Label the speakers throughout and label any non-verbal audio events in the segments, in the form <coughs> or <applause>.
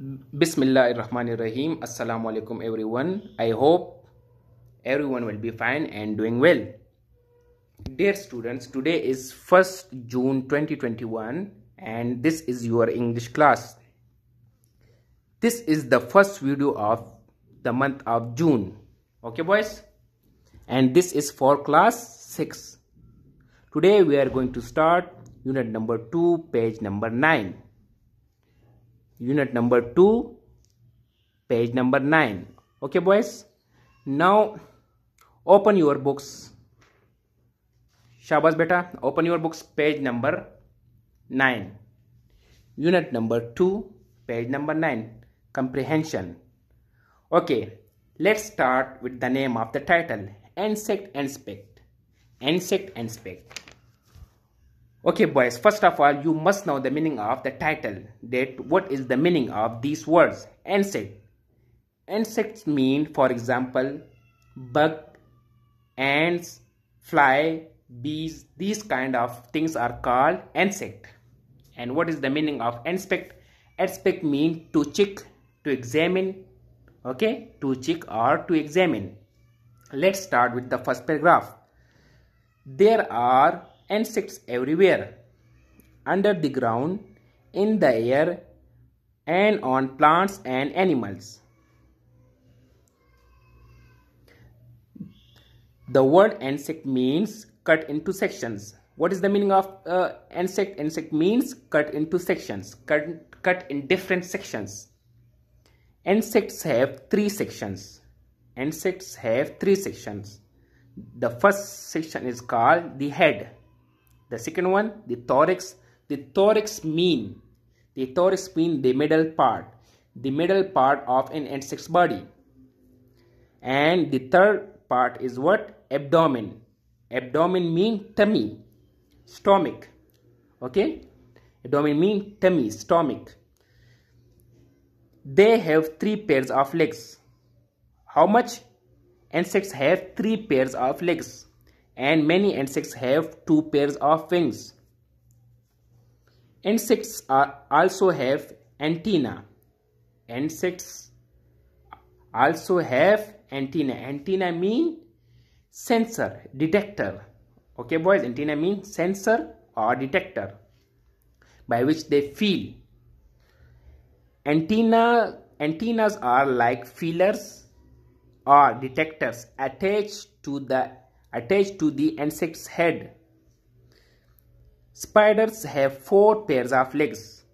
Speaker 1: Bismillah ar-Rahman ar-Rahim. Assalamu alaikum everyone. I hope everyone will be fine and doing well. Dear students, today is 1st June 2021 and this is your English class. This is the first video of the month of June. Okay boys? And this is for class 6. Today we are going to start unit number 2 page number 9 unit number 2 page number 9 okay boys now open your books shabas beta open your books page number 9 unit number 2 page number 9 comprehension okay let's start with the name of the title insect inspect. insect inspect. Okay boys, first of all, you must know the meaning of the title, that what is the meaning of these words, insect. Insects mean, for example, bug, ants, fly, bees, these kind of things are called insect. And what is the meaning of inspect? Inspect means to check, to examine, okay, to check or to examine. Let's start with the first paragraph. There are insects everywhere under the ground, in the air, and on plants and animals. The word insect means cut into sections. What is the meaning of uh, insect? Insect means cut into sections, cut, cut in different sections. Insects have three sections. Insects have three sections. The first section is called the head. The second one, the thorax. The thorax mean, the thorax mean the middle part, the middle part of an insect's body. And the third part is what? Abdomen. Abdomen mean tummy, stomach. Okay, abdomen mean tummy, stomach. They have three pairs of legs. How much? Insects have three pairs of legs and many insects have two pairs of wings. Insects are also have antenna. Insects also have antenna. Antenna mean sensor, detector. Okay boys, antenna mean sensor or detector by which they feel. Antenna, antennas are like feelers or detectors attached to the attached to the insect's head. Spiders have four pairs of legs.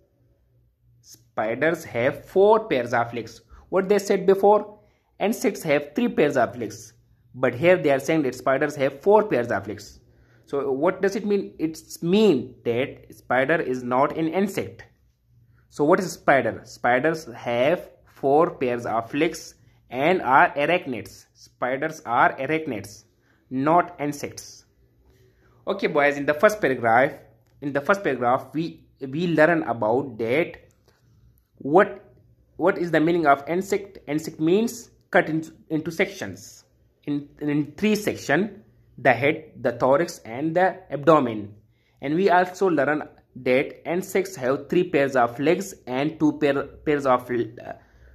Speaker 1: Spiders have four pairs of legs. What they said before? Insects have three pairs of legs. But here they are saying that spiders have four pairs of legs. So what does it mean? It means that spider is not an insect. So what is spider? Spiders have four pairs of legs and are arachnids. Spiders are arachnids not insects okay boys in the first paragraph in the first paragraph we we learn about that what what is the meaning of insect insect means cut in, into sections in, in three section the head the thorax and the abdomen and we also learn that insects have three pairs of legs and two pair, pairs of uh,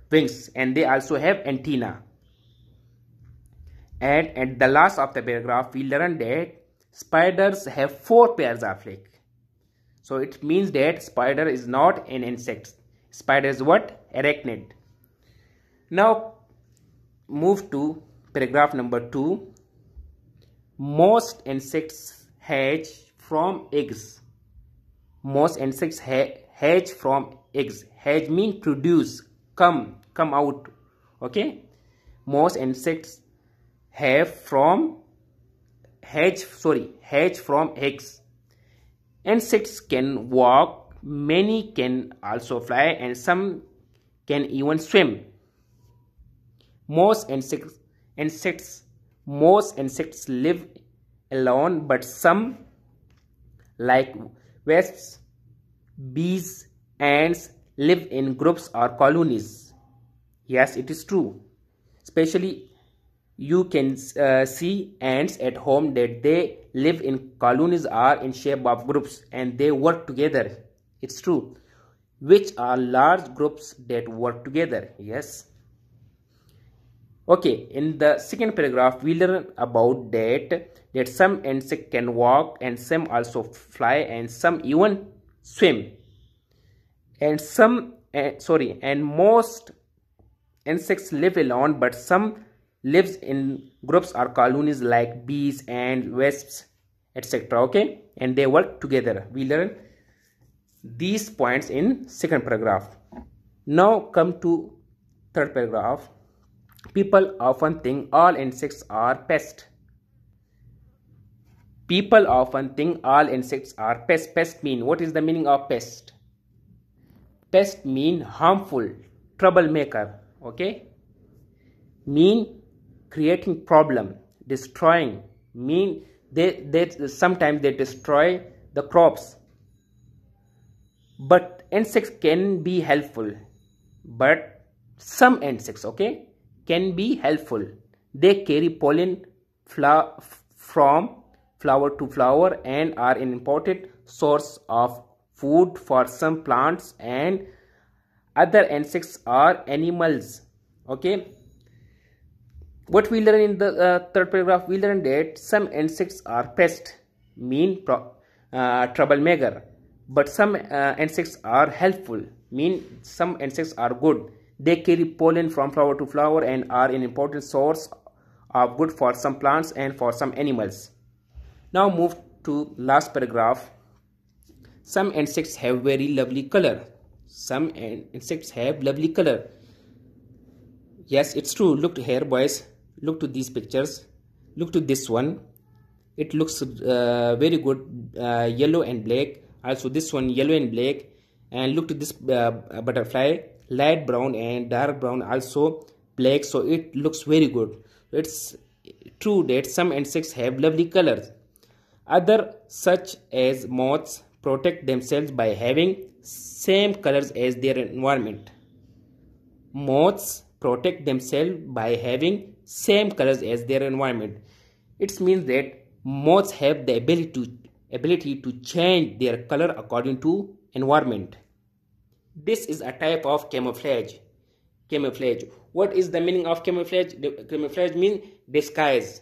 Speaker 1: wings and they also have antenna and at the last of the paragraph, we learn that spiders have four pairs of legs. So it means that spider is not an insect. Spider is what? Arachnid. Now move to paragraph number 2. Most insects hatch from eggs. Most insects hatch from eggs. Hatch means produce, come, come out. Okay. Most insects have from H, sorry H from X. insects can walk many can also fly and some can even swim most insects insects most insects live alone but some like wasps bees ants live in groups or colonies yes it is true especially you can uh, see ants at home that they live in colonies are in shape of groups and they work together it's true which are large groups that work together yes okay in the second paragraph we learn about that that some insect can walk and some also fly and some even swim and some uh, sorry and most insects live alone but some lives in groups or colonies like bees and wasps etc okay and they work together we learn these points in second paragraph now come to third paragraph people often think all insects are pests people often think all insects are pests pest mean what is the meaning of pest pest mean harmful troublemaker okay mean creating problem, destroying, mean they, they sometimes they destroy the crops. But insects can be helpful, but some insects, okay, can be helpful. They carry pollen flower from flower to flower and are an important source of food for some plants and other insects are animals okay what we learn in the uh, third paragraph, we learn that some insects are pests, mean uh, troublemaker, but some uh, insects are helpful, mean some insects are good. They carry pollen from flower to flower and are an important source of good for some plants and for some animals. Now move to last paragraph. Some insects have very lovely color. Some insects have lovely color. Yes, it's true. Look here, boys look to these pictures look to this one it looks uh, very good uh, yellow and black also this one yellow and black and look to this uh, butterfly light brown and dark brown also black so it looks very good it's true that some insects have lovely colors other such as moths protect themselves by having same colors as their environment moths protect themselves by having same colors as their environment. It means that moths have the ability to, ability to change their color according to environment. This is a type of camouflage. Camouflage. What is the meaning of camouflage? The camouflage means disguise.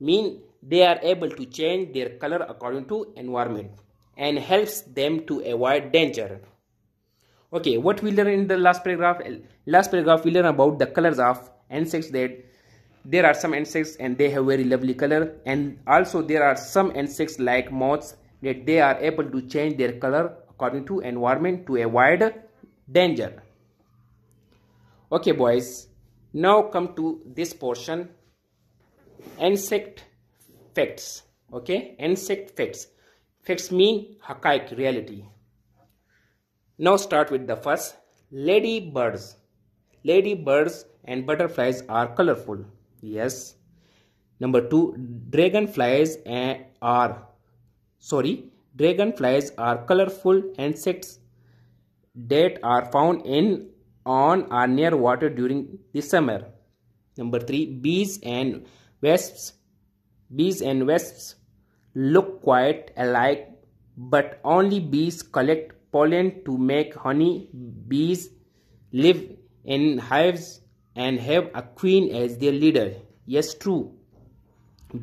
Speaker 1: Mean they are able to change their color according to environment and helps them to avoid danger okay what we learn in the last paragraph last paragraph we learn about the colors of insects that there are some insects and they have very lovely color and also there are some insects like moths that they are able to change their color according to environment to avoid danger okay boys now come to this portion insect facts okay insect facts facts mean hakaik reality now start with the first. Ladybirds. Ladybirds and butterflies are colorful. Yes. Number two, dragonflies are, sorry, dragonflies are colorful insects that are found in, on or near water during the summer. Number three, bees and wasps. Bees and wasps look quite alike, but only bees collect pollen to make honey. Bees live in hives and have a queen as their leader. Yes, true.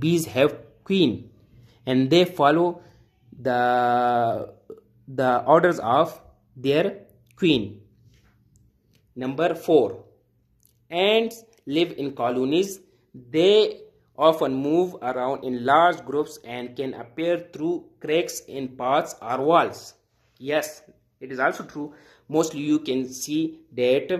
Speaker 1: Bees have queen and they follow the the orders of their queen. Number 4. Ants live in colonies. They often move around in large groups and can appear through cracks in paths or walls yes it is also true mostly you can see that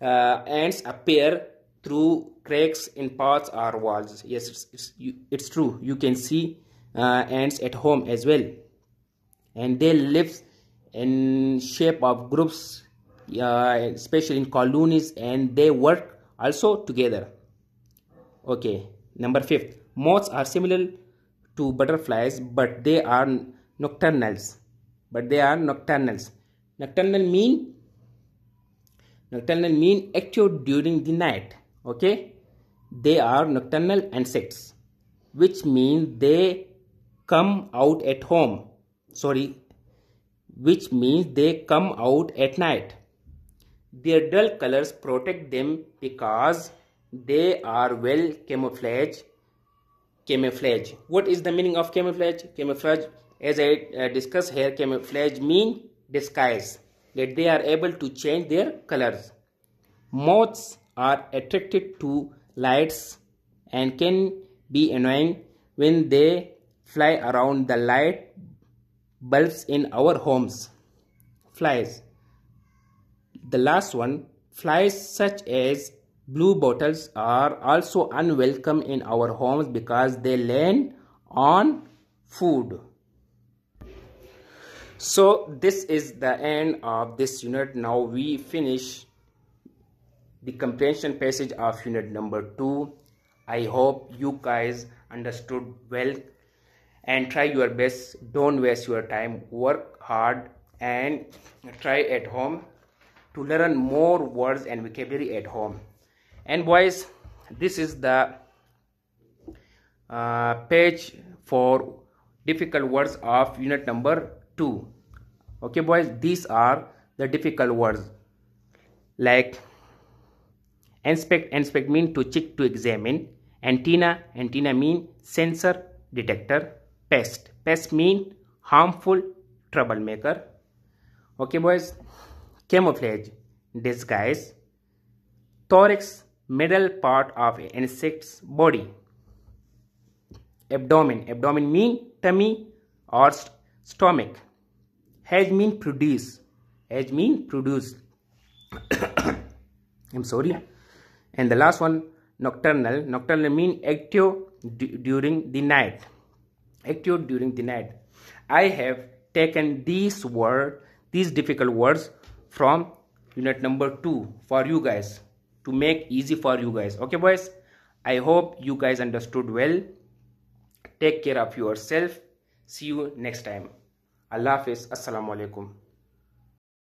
Speaker 1: uh, ants appear through cracks in paths or walls yes it's, it's, you, it's true you can see uh, ants at home as well and they live in shape of groups uh, especially in colonies and they work also together okay number fifth moths are similar to butterflies but they are nocturnals but they are nocturnals. Nocturnal mean nocturnal mean active during the night. Okay, they are nocturnal insects, which means they come out at home. Sorry, which means they come out at night. Their dull colors protect them because they are well camouflaged. Camouflage. What is the meaning of camouflage? Camouflage as I uh, discussed here camouflage mean disguise that they are able to change their colors. Moths are attracted to lights and can be annoying when they fly around the light bulbs in our homes. Flies. The last one, flies such as blue bottles are also unwelcome in our homes because they land on food so this is the end of this unit now we finish the comprehension passage of unit number 2 i hope you guys understood well and try your best don't waste your time work hard and try at home to learn more words and vocabulary at home and boys this is the uh, page for difficult words of unit number two okay boys these are the difficult words like inspect inspect mean to check to examine antenna antenna mean sensor detector pest pest mean harmful troublemaker okay boys camouflage disguise thorax middle part of insect's body abdomen abdomen mean tummy or st stomach has been produced has been produced <coughs> i'm sorry and the last one nocturnal nocturnal mean active during the night active during the night i have taken these word these difficult words from unit number 2 for you guys to make easy for you guys okay boys i hope you guys understood well take care of yourself see you next time अल्लाह हाफिज़ असलकम